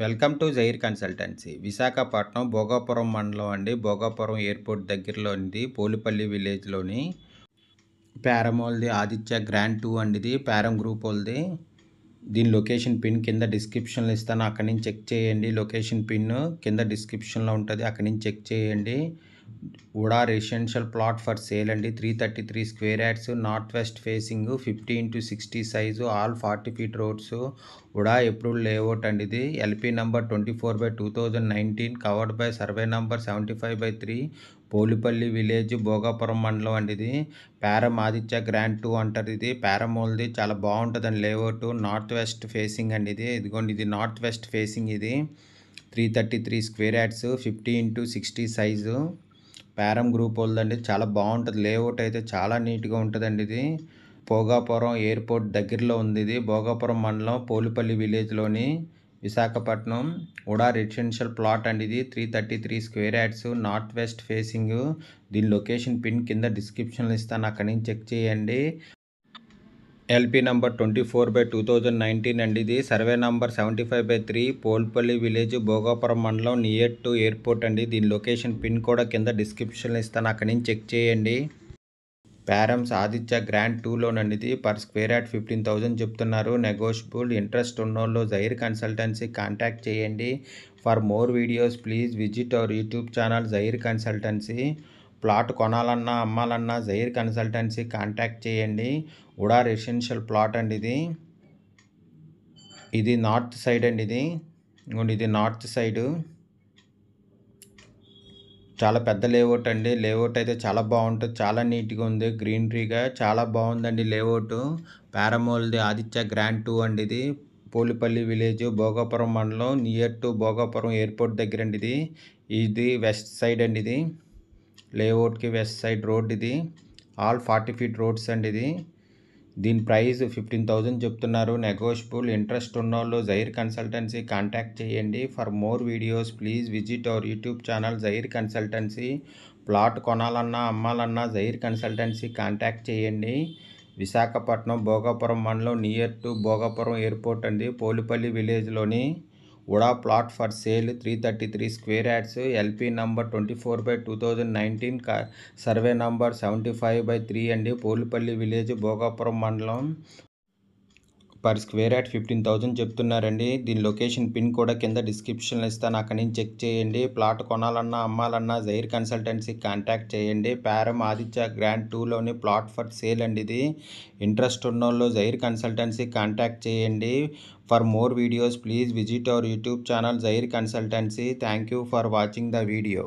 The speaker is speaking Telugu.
వెల్కమ్ టు జైర్ కన్సల్టెన్సీ విశాఖపట్నం భోగాపురం మండలం అండి భోగాపురం ఎయిర్పోర్ట్ దగ్గరలోనిది పోలిపల్లి విలేజ్లోని ప్యారమోల్ది ఆదిత్య గ్రాండ్ టూ అండి ఇది ప్యారం గ్రూప్ వాళ్ళది దీని లొకేషన్ పిన్ కింద డిస్క్రిప్షన్లో ఇస్తాను అక్కడి నుంచి చెక్ చేయండి లొకేషన్ పిన్ కింద డిస్క్రిప్షన్లో ఉంటుంది అక్కడి నుంచి చెక్ చేయండి UDA residential plot for sale అండి three thirty three square yards north west facing fifty into sixty size all forty feet roads UDA approve layout అండి ఇది LP number twenty four by two thousand nineteen covered by survey number seventy five by three Polipalli village Bhogapuram మండలం అండి ఇది పారం ఆదిత్య గ్రాండ్ టూ అంటారు ఇది పారమోల్ది చాలా బాగుంటుందండి లేఅవుట్ నార్త్ వెస్ట్ ఫేసింగ్ అండి ఇది ఇదిగోండి ఇది నార్త్ వెస్ట్ ఫేసింగ్ ఇది three thirty three square yards fifty into sixty size పేరం గ్రూప్ అండి చాలా బాగుంటుంది లేఅవుట్ అయితే చాలా నీట్గా ఉంటుందండి ఇది భోగాపురం ఎయిర్పోర్ట్ దగ్గరలో ఉంది ఇది భోగాపురం మండలం పోలిపల్లి విలేజ్లోని విశాఖపట్నం ఉడా రెసిడెన్షియల్ ప్లాట్ అండి ఇది three thirty three square yards north west facing దీని లొకేషన్ పిన్ కింద డిస్క్రిప్షన్లో ఇస్తాను అక్కడి నుంచి చెక్ చేయండి LP number twenty four by two thousand nineteen అండి ఇది survey number seventy five by three Polipalli village Bhogapuram మండలం నియర్ టు ఎయిర్పోర్ట్ అండి దీని లొకేషన్ పిన్ కూడా కింద డిస్క్రిప్షన్లో ఇస్తాను అక్కడి నుంచి చెక్ చేయండి ప్యారమ్స్ ఆదిత్య గ్రాండ్ టూ లోన్ అండి ఇది per square yard fifteen thousand చెప్తున్నారు నెగోషియబుల్ ఇంట్రెస్ట్ ఉన్నోళ్ళు జైర్ కన్సల్టెన్సీ కాంటాక్ట్ చేయండి for more videos please visit our YouTube channel జైర్ కన్సల్టెన్సీ ప్లాట్ కొనాలన్నా అమ్మాలన్నా జైర్ కన్సల్టెన్సీ కాంటాక్ట్ చేయండి ఉడా రెసిడెన్షియల్ ప్లాట్ అండి ఇది ఇది నార్త్ సైడ్ అండి ఇది ఇంకోటి ఇది నార్త్ సైడు చాలా పెద్ద లేఅవుట్ అండి లేఅవుట్ అయితే చాలా బాగుంటుంది చాలా నీట్గా ఉంది గ్రీనరీగా చాలా బాగుందండి లేఅవుట్ పారామోల్ది ఆదిత్య గ్రాండ్ టూ అండి ఇది పోలిపల్లి విలేజ్ భోగాపురం మండలం నియర్ టు భోగాపురం ఎయిర్పోర్ట్ దగ్గర అండి ఇది ఇది వెస్ట్ సైడ్ అండి ఇది లేఅవుట్కి వెస్ట్ సైడ్ రోడ్ ఇది ఆల్ ఫార్టీ ఫీట్ రోడ్స్ అండి ఇది దీని ప్రైస్ ఫిఫ్టీన్ థౌజండ్ చెప్తున్నారు నెగోషియబుల్ ఇంట్రెస్ట్ ఉన్న వాళ్ళు జైర్ కన్సల్టెన్సీ కాంటాక్ట్ చేయండి for more videos please visit our YouTube channel జైర్ కన్సల్టెన్సీ ప్లాట్ కొనాలన్నా అమ్మాలన్నా జైర్ కన్సల్టెన్సీ కాంటాక్ట్ చేయండి విశాఖపట్నం భోగాపురం మండలం నియర్ టు భోగాపురం ఎయిర్పోర్ట్ అండి పోలిపల్లి విలేజ్లోని UDA plot for sale three thirty three square yards LP number twenty four by two thousand nineteen survey number seventy five by three అండి పోలిపల్లి విలేజ్ భోగాపురం మండలం per square yard fifteen thousand చెప్తున్నారండి దీని లొకేషన్ పిన్ కూడా కింద డిస్క్రిప్షన్లో ఇస్తాను అక్కడి నుంచి చెక్ చేయండి ప్లాట్ కొనాలన్నా అమ్మాలన్నా జైర్ కన్సల్టెన్సీ కాంటాక్ట్ చేయండి పారం ఆదిత్య గ్రాండ్ టూలోని ప్లాట్ ఫర్ సేల్ అండి ఇది ఇంట్రెస్ట్ ఉన్నోళ్ళు జైర్ కన్సల్టెన్సీ కాంటాక్ట్ చేయండి for more videos please visit our YouTube channel జైర్ consultancy thank you for watching the video